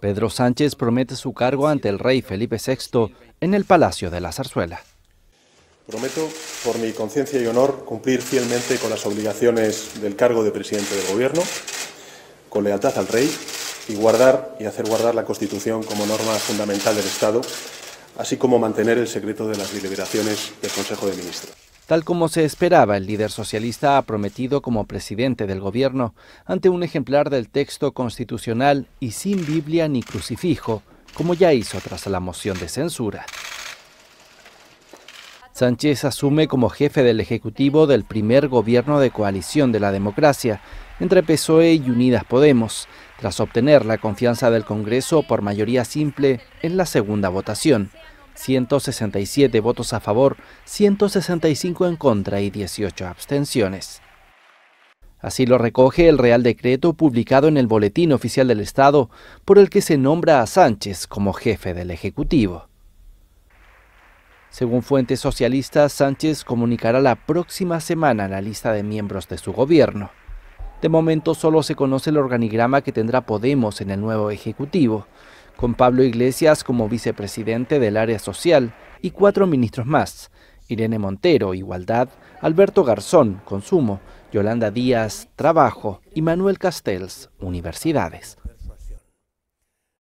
Pedro Sánchez promete su cargo ante el rey Felipe VI en el Palacio de la Zarzuela. Prometo, por mi conciencia y honor, cumplir fielmente con las obligaciones del cargo de presidente del Gobierno, con lealtad al rey y guardar y hacer guardar la Constitución como norma fundamental del Estado, así como mantener el secreto de las deliberaciones del Consejo de Ministros. Tal como se esperaba, el líder socialista ha prometido como presidente del gobierno, ante un ejemplar del texto constitucional y sin Biblia ni crucifijo, como ya hizo tras la moción de censura. Sánchez asume como jefe del Ejecutivo del primer gobierno de coalición de la democracia entre PSOE y Unidas Podemos, tras obtener la confianza del Congreso por mayoría simple en la segunda votación. 167 votos a favor, 165 en contra y 18 abstenciones. Así lo recoge el Real Decreto publicado en el Boletín Oficial del Estado, por el que se nombra a Sánchez como jefe del Ejecutivo. Según fuentes socialistas, Sánchez comunicará la próxima semana la lista de miembros de su gobierno. De momento solo se conoce el organigrama que tendrá Podemos en el nuevo Ejecutivo, con Pablo Iglesias como vicepresidente del área social y cuatro ministros más, Irene Montero, Igualdad, Alberto Garzón, Consumo, Yolanda Díaz, Trabajo y Manuel Castells, Universidades.